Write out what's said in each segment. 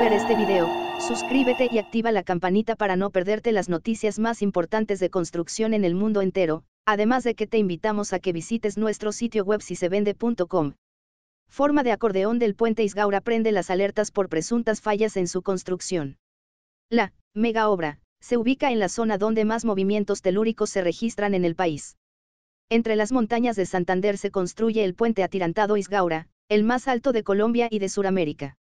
ver este video, suscríbete y activa la campanita para no perderte las noticias más importantes de construcción en el mundo entero, además de que te invitamos a que visites nuestro sitio web si se vende.com. Forma de acordeón del puente Isgaura prende las alertas por presuntas fallas en su construcción. La mega obra se ubica en la zona donde más movimientos telúricos se registran en el país. Entre las montañas de Santander se construye el puente atirantado Isgaura, el más alto de Colombia y de Sudamérica.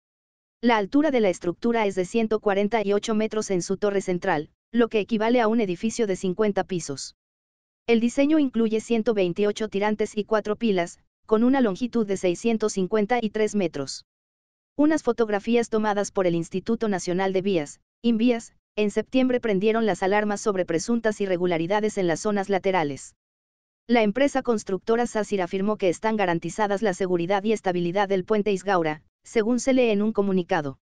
La altura de la estructura es de 148 metros en su torre central, lo que equivale a un edificio de 50 pisos. El diseño incluye 128 tirantes y cuatro pilas, con una longitud de 653 metros. Unas fotografías tomadas por el Instituto Nacional de Vías, INVÍAS, en septiembre prendieron las alarmas sobre presuntas irregularidades en las zonas laterales. La empresa constructora SACIR afirmó que están garantizadas la seguridad y estabilidad del puente Isgaura, según se lee en un comunicado.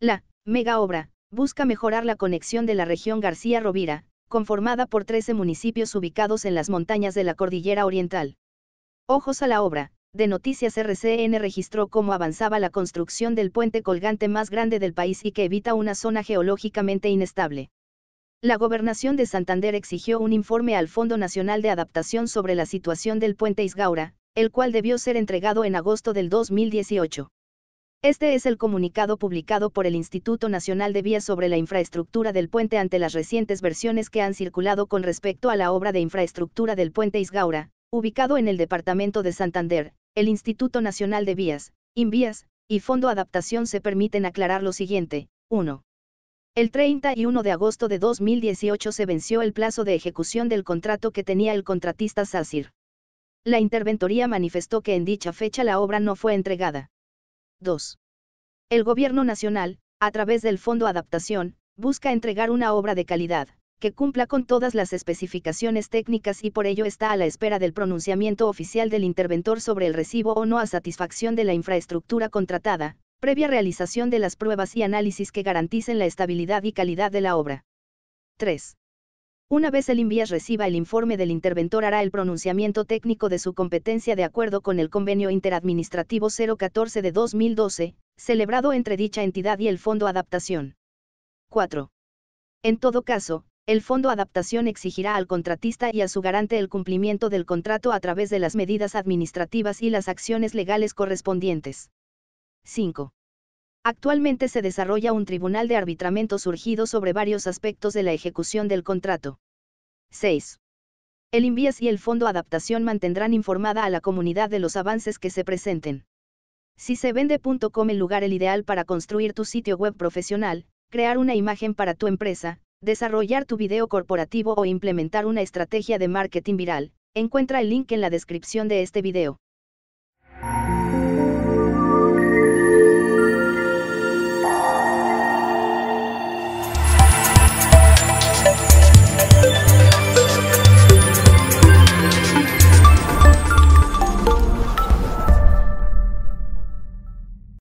La mega obra busca mejorar la conexión de la región García Rovira, conformada por 13 municipios ubicados en las montañas de la Cordillera Oriental. Ojos a la obra, de Noticias RCN registró cómo avanzaba la construcción del puente colgante más grande del país y que evita una zona geológicamente inestable. La gobernación de Santander exigió un informe al Fondo Nacional de Adaptación sobre la situación del puente Isgaura, el cual debió ser entregado en agosto del 2018. Este es el comunicado publicado por el Instituto Nacional de Vías sobre la infraestructura del puente ante las recientes versiones que han circulado con respecto a la obra de infraestructura del puente Isgaura, ubicado en el departamento de Santander. El Instituto Nacional de Vías, Invías, y Fondo Adaptación se permiten aclarar lo siguiente. 1. El 31 de agosto de 2018 se venció el plazo de ejecución del contrato que tenía el contratista SACIR. La interventoría manifestó que en dicha fecha la obra no fue entregada. 2. El Gobierno Nacional, a través del Fondo Adaptación, busca entregar una obra de calidad, que cumpla con todas las especificaciones técnicas y por ello está a la espera del pronunciamiento oficial del interventor sobre el recibo o no a satisfacción de la infraestructura contratada, previa realización de las pruebas y análisis que garanticen la estabilidad y calidad de la obra. 3. Una vez el INVIAS reciba el informe del interventor hará el pronunciamiento técnico de su competencia de acuerdo con el convenio interadministrativo 014 de 2012, celebrado entre dicha entidad y el Fondo Adaptación. 4. En todo caso, el Fondo Adaptación exigirá al contratista y a su garante el cumplimiento del contrato a través de las medidas administrativas y las acciones legales correspondientes. 5. Actualmente se desarrolla un tribunal de arbitramiento surgido sobre varios aspectos de la ejecución del contrato. 6. El INVIAS y el Fondo Adaptación mantendrán informada a la comunidad de los avances que se presenten. Si se vende.com el lugar el ideal para construir tu sitio web profesional, crear una imagen para tu empresa, desarrollar tu video corporativo o implementar una estrategia de marketing viral, encuentra el link en la descripción de este video.